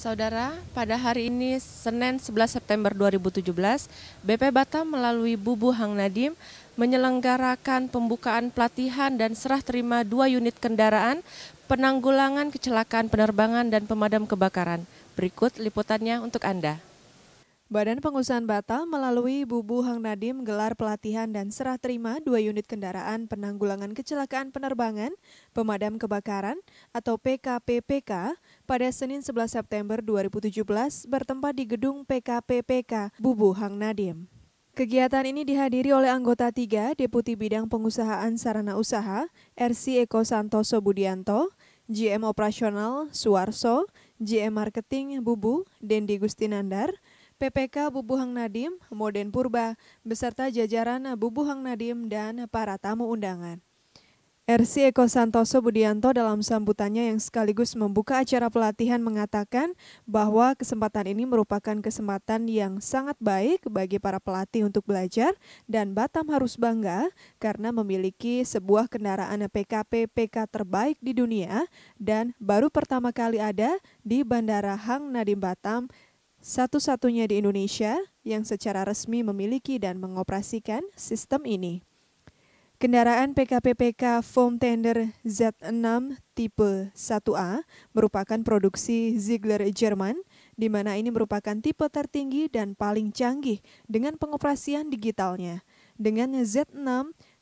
Saudara, pada hari ini Senin 11 September 2017, BP Batam melalui Bubu Hang Nadim menyelenggarakan pembukaan pelatihan dan serah terima dua unit kendaraan penanggulangan kecelakaan penerbangan dan pemadam kebakaran. Berikut liputannya untuk Anda. Badan Pengusahaan Bata melalui Bubu Hang Nadim gelar pelatihan dan serah terima dua unit kendaraan penanggulangan kecelakaan penerbangan, pemadam kebakaran atau PKPPK pada Senin 11 September 2017 bertempat di gedung PKPPK Bubu Hang Nadim. Kegiatan ini dihadiri oleh anggota tiga, Deputi Bidang Pengusahaan Sarana Usaha, RC Eko Santoso Budianto, GM Operasional Suarso, GM Marketing Bubu, Dendi Gustinandar, PPK Bubuhang Nadim, Moden Purba, beserta jajaran Bubuhang Nadim dan para tamu undangan. RC Eko Santoso Budianto dalam sambutannya yang sekaligus membuka acara pelatihan mengatakan bahwa kesempatan ini merupakan kesempatan yang sangat baik bagi para pelatih untuk belajar dan Batam harus bangga karena memiliki sebuah kendaraan PKP PK terbaik di dunia dan baru pertama kali ada di Bandara Hang Nadim Batam satu-satunya di Indonesia yang secara resmi memiliki dan mengoperasikan sistem ini. Kendaraan PKPPK Foam Tender Z6 tipe 1A merupakan produksi Ziegler Jerman, di mana ini merupakan tipe tertinggi dan paling canggih dengan pengoperasian digitalnya. Dengan Z6,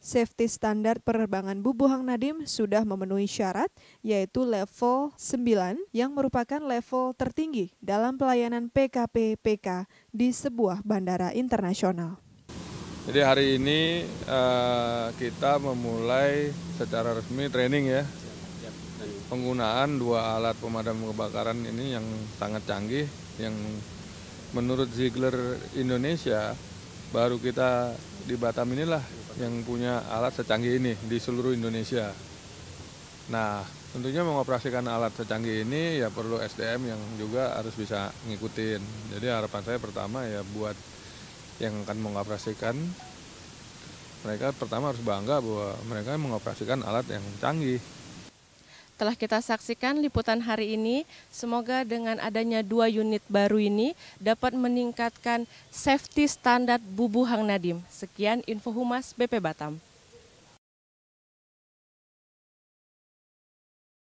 safety standar penerbangan Bubu Hang Nadim sudah memenuhi syarat, yaitu level 9 yang merupakan level tertinggi dalam pelayanan PKP-PK di sebuah bandara internasional. Jadi hari ini eh, kita memulai secara resmi training ya, penggunaan dua alat pemadam kebakaran ini yang sangat canggih, yang menurut Ziegler Indonesia baru kita di Batam inilah yang punya alat secanggih ini di seluruh Indonesia. Nah, tentunya mengoperasikan alat secanggih ini ya perlu SDM yang juga harus bisa ngikutin. Jadi harapan saya pertama ya buat yang akan mengoperasikan mereka pertama harus bangga bahwa mereka mengoperasikan alat yang canggih telah kita saksikan liputan hari ini. Semoga dengan adanya dua unit baru ini dapat meningkatkan safety standar Bubu Hang Nadim. Sekian Info Humas BP Batam.